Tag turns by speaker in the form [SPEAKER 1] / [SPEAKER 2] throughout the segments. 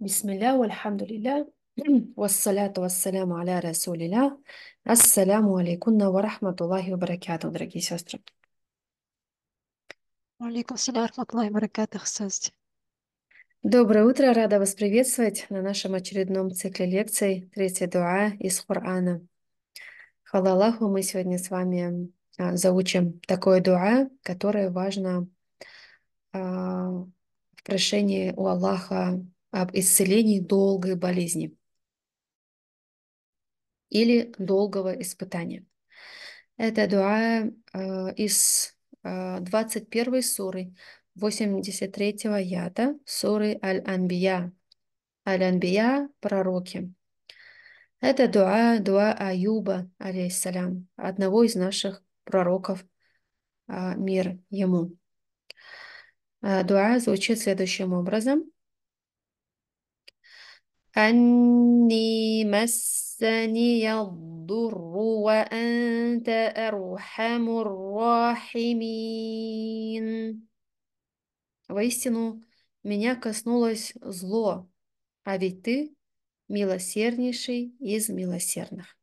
[SPEAKER 1] Бисмилля, вальхамдулилля, вассаляту вассаляму аля расулилля, ассаляму алейкунна ва рахматуллахи الله баракату, дорогие сестры. Алейкум салям рахматуллахи ва баракату, Доброе утро, рада вас приветствовать на нашем очередном цикле лекций «Третья дуа» из Корана. Халалаху, мы сегодня с вами а, заучим такое дуа, которое важно а, в прошении у Аллаха об исцелении долгой болезни или долгого испытания. Это дуа э, из э, 21 суры, 83 ята, суры Аль-Анбия. Аль-Анбия – пророки. Это дуа, дуа Аюба, алейсалям, одного из наших пророков э, мир ему. Э, дуа звучит следующим образом – أني مسني الضر وأنت أرحم الراحمين Воистину, меня коснулось зло, а ведь ты милосерднейший из милосердных.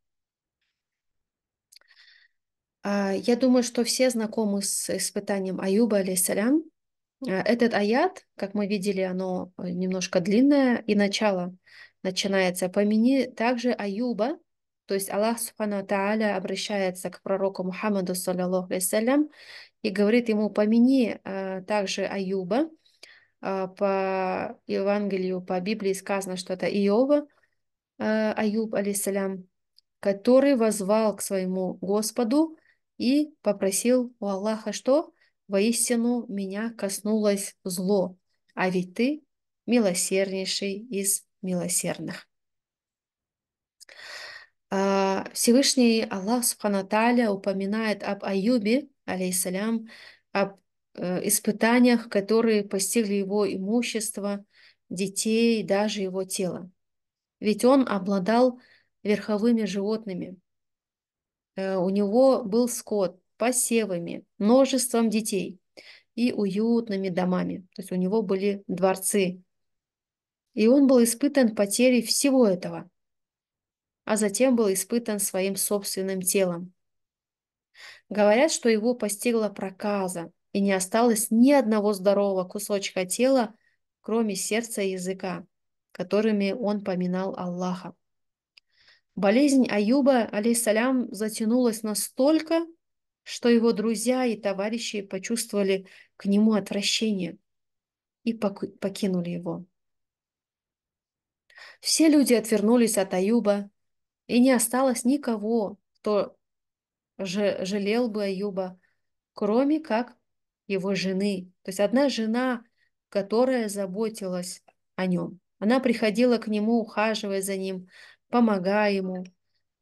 [SPEAKER 1] А, я думаю, что все знакомы с испытанием Аюба, алейсалям, Э, этот аят, как мы видели, оно э, немножко длинное, и начало начинается. «Помяни также Аюба», то есть Аллах Субхану Тааля обращается к пророку Мухаммаду, саллиллаху алейсалям, и говорит ему, помяни э, также Аюба. по Евангелию, по Библии сказано, что это Иова, а, Аюб, алейсалям, который возвал к своему Господу и попросил у Аллаха что? воистину меня коснулось зло, а ведь ты милосерднейший из милосердных. А, Всевышний Аллах Субханаталя упоминает об Аюбе, алейсалям, об э, испытаниях, которые постигли его имущество, детей, даже его тело. Ведь он обладал верховыми животными. Э, у него был скот, посевами, множеством детей и уютными домами. То есть у него были дворцы. И он был испытан потерей всего этого, а затем был испытан своим собственным телом. Говорят, что его постигла проказа, и не осталось ни одного здорового кусочка тела, кроме сердца и языка, которыми он поминал Аллаха. Болезнь Аюба, алейсалям, затянулась настолько, что его друзья и товарищи почувствовали к нему отвращение и покинули его. Все люди отвернулись от Аюба, и не осталось никого, кто жалел бы Аюба, кроме как его жены. То есть одна жена, которая заботилась о нем. Она приходила к нему, ухаживая за ним, помогая ему.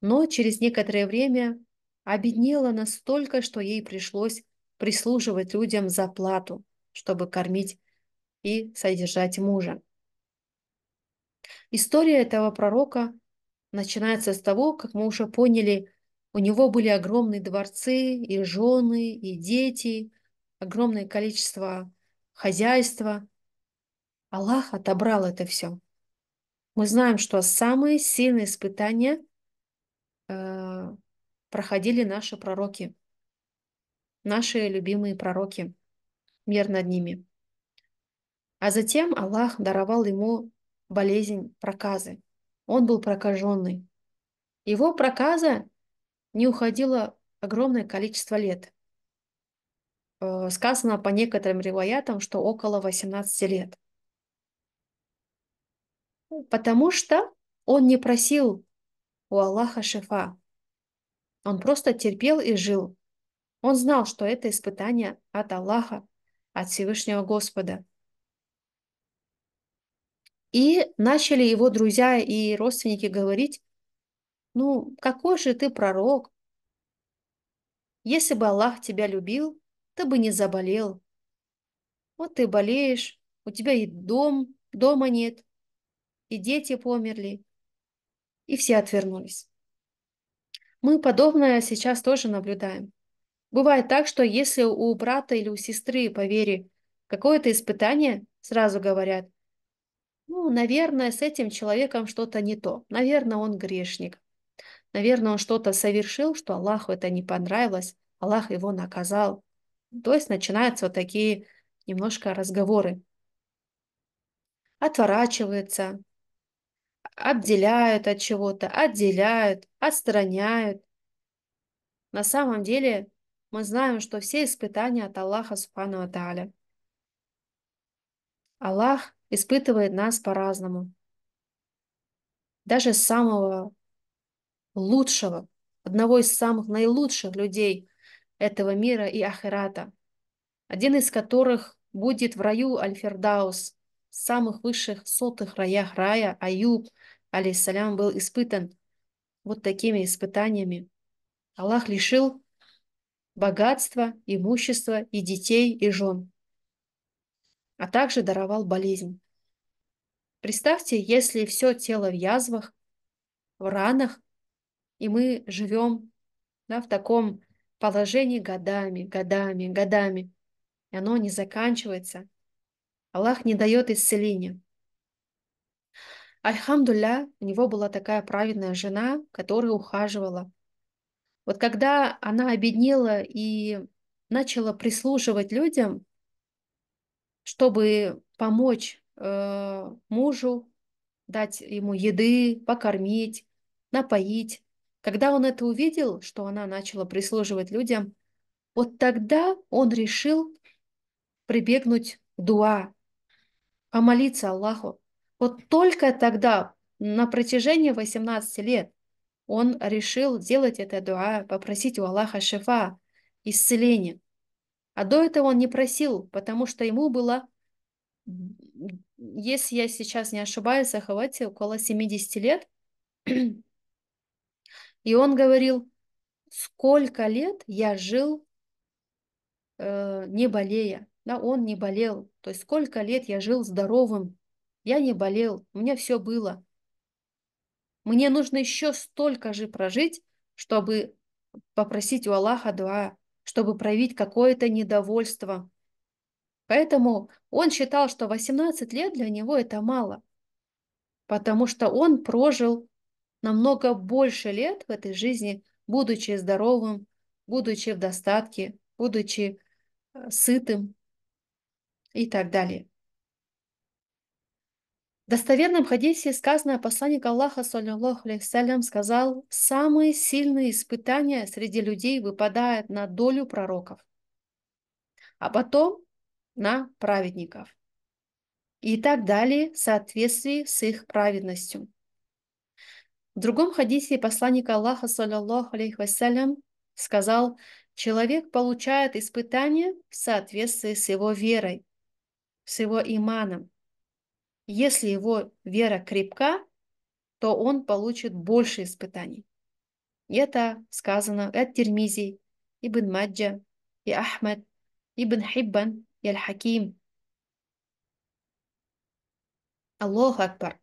[SPEAKER 1] Но через некоторое время обеднела настолько, что ей пришлось прислуживать людям за плату, чтобы кормить и содержать мужа. История этого пророка начинается с того, как мы уже поняли, у него были огромные дворцы и жены, и дети, огромное количество хозяйства. Аллах отобрал это все. Мы знаем, что самые сильные испытания э, проходили наши пророки, наши любимые пророки, мир над ними. А затем Аллах даровал ему болезнь проказы. Он был прокаженный. Его проказа не уходила огромное количество лет. Э, сказано по некоторым ревоятам, что около 18 лет. Потому что он не просил у Аллаха шифа, он просто терпел и жил. Он знал, что это испытание от Аллаха, от Всевышнего Господа. И начали его друзья и родственники говорить, ну, какой же ты пророк? Если бы Аллах тебя любил, ты бы не заболел. Вот ты болеешь, у тебя и дом, дома нет, и дети померли. И все отвернулись. Мы подобное сейчас тоже наблюдаем. Бывает так, что если у брата или у сестры по вере какое-то испытание, сразу говорят, ну, наверное, с этим человеком что-то не то, наверное, он грешник, наверное, он что-то совершил, что Аллаху это не понравилось, Аллах его наказал. То есть начинаются вот такие немножко разговоры. Отворачивается, обделяют от чего-то, отделяют, отстраняют. На самом деле мы знаем, что все испытания от Аллаха Субхану Тааля. Аллах испытывает нас по-разному. Даже самого лучшего, одного из самых наилучших людей этого мира и Ахирата, один из которых будет в раю аль в самых высших сотых раях рая Аюб, алейсалям, был испытан вот такими испытаниями. Аллах лишил богатства, имущества и детей, и жен, а также даровал болезнь. Представьте, если все тело в язвах, в ранах, и мы живем да, в таком положении годами, годами, годами, и оно не заканчивается. Аллах не дает исцеления. Альхамдулля, у него была такая праведная жена, которая ухаживала. Вот когда она обеднела и начала прислуживать людям, чтобы помочь э, мужу, дать ему еды, покормить, напоить. Когда он это увидел, что она начала прислуживать людям, вот тогда он решил прибегнуть к дуа, а молиться Аллаху. Вот только тогда, на протяжении 18 лет, он решил делать это дуа, попросить у Аллаха шефа, исцеления. А до этого он не просил, потому что ему было, если я сейчас не ошибаюсь, Ахавате около 70 лет. И он говорил, сколько лет я жил, э, не болея да, он не болел. То есть сколько лет я жил здоровым, я не болел, у меня все было. Мне нужно еще столько же прожить, чтобы попросить у Аллаха дуа, чтобы проявить какое-то недовольство. Поэтому он считал, что 18 лет для него это мало, потому что он прожил намного больше лет в этой жизни, будучи здоровым, будучи в достатке, будучи э, сытым и так далее. В достоверном хадисе сказанное посланник Аллаха, саллиллаху алейхиссалям, сказал, «Самые сильные испытания среди людей выпадают на долю пророков, а потом на праведников» и так далее в соответствии с их праведностью. В другом хадисе посланник Аллаха, саллиллаху алейхи сказал, «Человек получает испытания в соответствии с его верой, с его иманом. Если его вера крепка, то он получит больше испытаний. это сказано от Термизи, Ибн Маджа, и Ахмад, Ибн Хиббан, и Аль-Хаким. Аллах Акбар.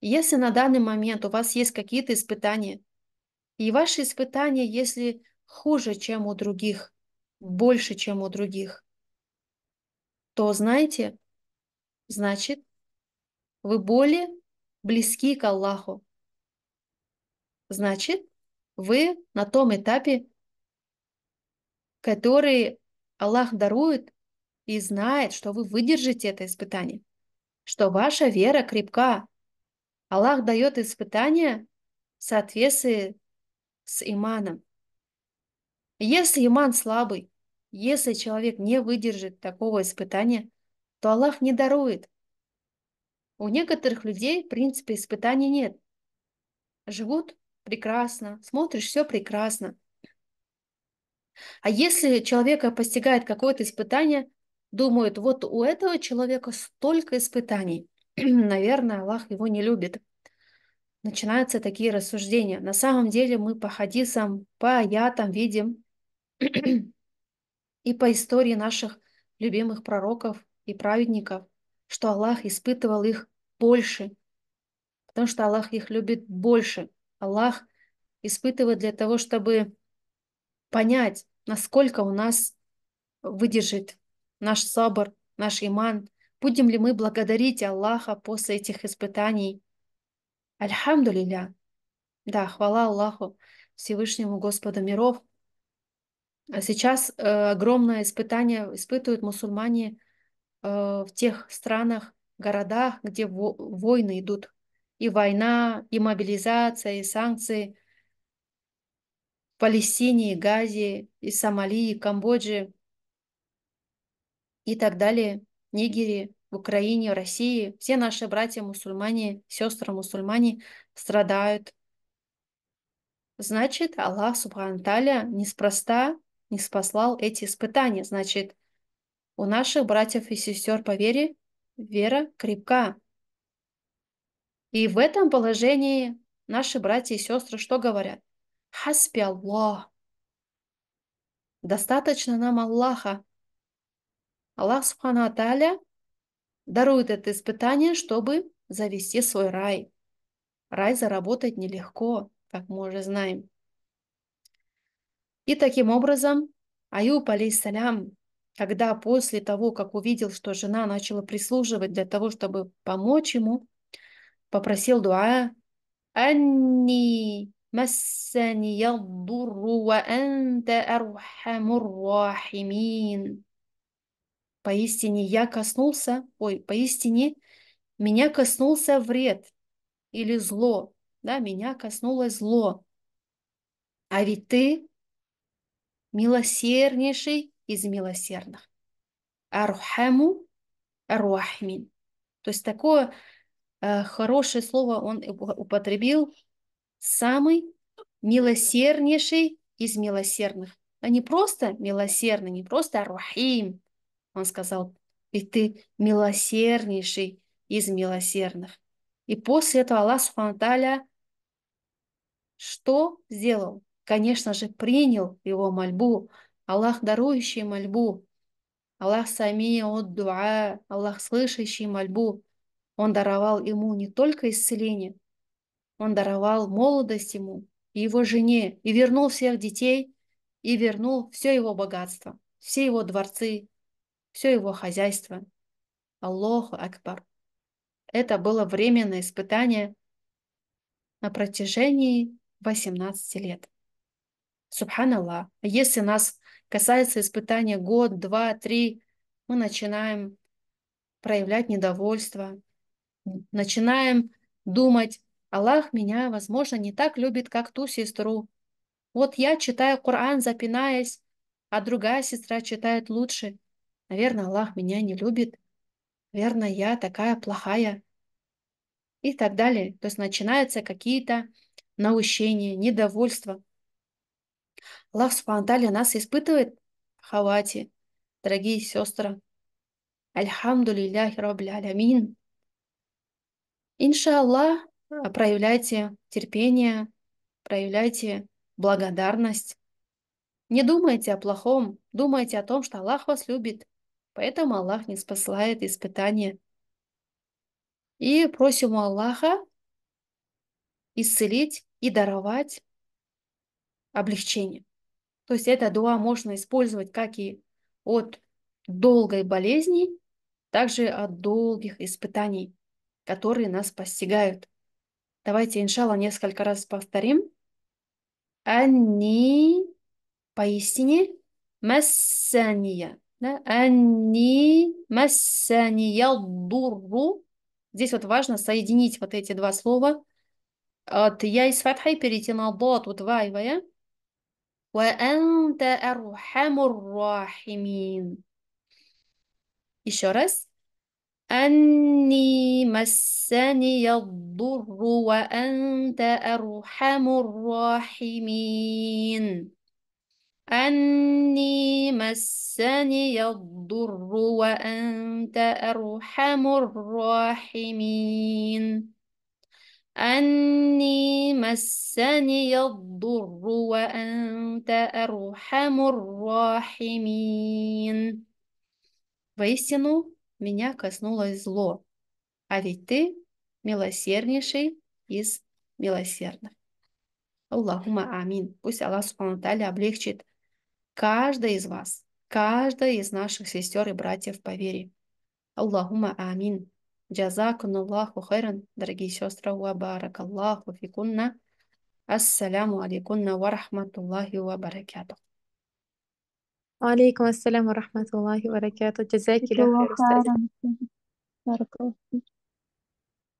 [SPEAKER 1] Если на данный момент у вас есть какие-то испытания, и ваши испытания, если хуже, чем у других, больше, чем у других, то знаете, значит, вы более близки к Аллаху. Значит, вы на том этапе, который Аллах дарует и знает, что вы выдержите это испытание, что ваша вера крепка. Аллах дает испытания в соответствии с иманом. Если иман слабый, если человек не выдержит такого испытания, то Аллах не дарует. У некоторых людей, в принципе, испытаний нет. Живут прекрасно, смотришь, все прекрасно. А если человека постигает какое-то испытание, думают, вот у этого человека столько испытаний, наверное, Аллах его не любит. Начинаются такие рассуждения. На самом деле мы по хадисам, по аятам видим, и по истории наших любимых пророков и праведников, что Аллах испытывал их больше, потому что Аллах их любит больше. Аллах испытывает для того, чтобы понять, насколько у нас выдержит наш собор, наш иман. Будем ли мы благодарить Аллаха после этих испытаний? Альхамдулилля. Да, хвала Аллаху, Всевышнему Господу миров, а сейчас э, огромное испытание испытывают мусульмане э, в тех странах, городах, где войны идут. И война, и мобилизация, и санкции. В Палестине, и Газе, и Сомали, и Камбодже и так далее. Нигере, в Украине, в России. Все наши братья-мусульмане, сестры-мусульмане страдают. Значит, Аллах Субханталя неспроста не спаслал эти испытания. Значит, у наших братьев и сестер по вере вера крепка. И в этом положении наши братья и сестры что говорят? Хаспи Аллах. Достаточно нам Аллаха. Аллах Субхану Аталя дарует это испытание, чтобы завести свой рай. Рай заработать нелегко, как мы уже знаем. И таким образом Аюб, алейсалям, когда после того, как увидел, что жена начала прислуживать для того, чтобы помочь ему, попросил дуа «Анни массани ядурру ва анта архамур рахимин». Поистине я коснулся, ой, поистине меня коснулся вред или зло, да, меня коснулось зло. А ведь ты милосерднейший из милосердных. архему, Руахмин. То есть такое э, хорошее слово он употребил. Самый милосерднейший из милосердных. А не просто милосердный, не просто Арухим. Он сказал, и ты милосерднейший из милосердных. И после этого Аллах Субхану что сделал? конечно же, принял его мольбу. Аллах, дарующий мольбу. Аллах сами от дуа, Аллах, слышащий мольбу. Он даровал ему не только исцеление, он даровал молодость ему и его жене, и вернул всех детей, и вернул все его богатство, все его дворцы, все его хозяйство. Аллаху Акбар. Это было временное испытание на протяжении 18 лет. Субханалла. Если нас касается испытания год, два, три, мы начинаем проявлять недовольство, начинаем думать, Аллах меня, возможно, не так любит, как ту сестру. Вот я читаю Коран, запинаясь, а другая сестра читает лучше. Наверное, Аллах меня не любит. Наверное, я такая плохая. И так далее. То есть начинаются какие-то наущения, недовольство. Аллах Субхану нас испытывает хавати, дорогие сестры. Альхамду лилляхи раббил алямин. Иншаллах, а проявляйте терпение, проявляйте благодарность. Не думайте о плохом, думайте о том, что Аллах вас любит, поэтому Аллах не спасает испытания. И просим у Аллаха исцелить и даровать облегчение. То есть это дуа можно использовать как и от долгой болезни, также от долгих испытаний, которые нас постигают. Давайте, иншалла, несколько раз повторим. Они поистине массания. Да? Они массания дурру. Здесь вот важно соединить вот эти два слова. От я из фатхи перейти на дот, утваивая. Вот وأنت أرحم الراحمين Еще أني مسني الضر وأنت أرحم الراحمين أني مسني الضر وأنت أرحم الراحمين أني مسني الضر وأنت أرحم الراحمين Воистину, меня коснулось зло, а ведь ты милосерднейший из милосердных. Аллахума амин. Пусть Аллах Субхану облегчит каждый из вас, каждой из наших сестер и братьев по вере. Аллахума амин. جزاكم الله خيرا درجي شوسترا وبارك الله فيكن السلام عليكم ورحمة الله وبركاته وعليكم السلام ورحمة الله وبركاته جزاك الله خيرا بارك الله فيك.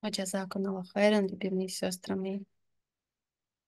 [SPEAKER 1] وجزاكم الله خيرا любимые شوسترا мои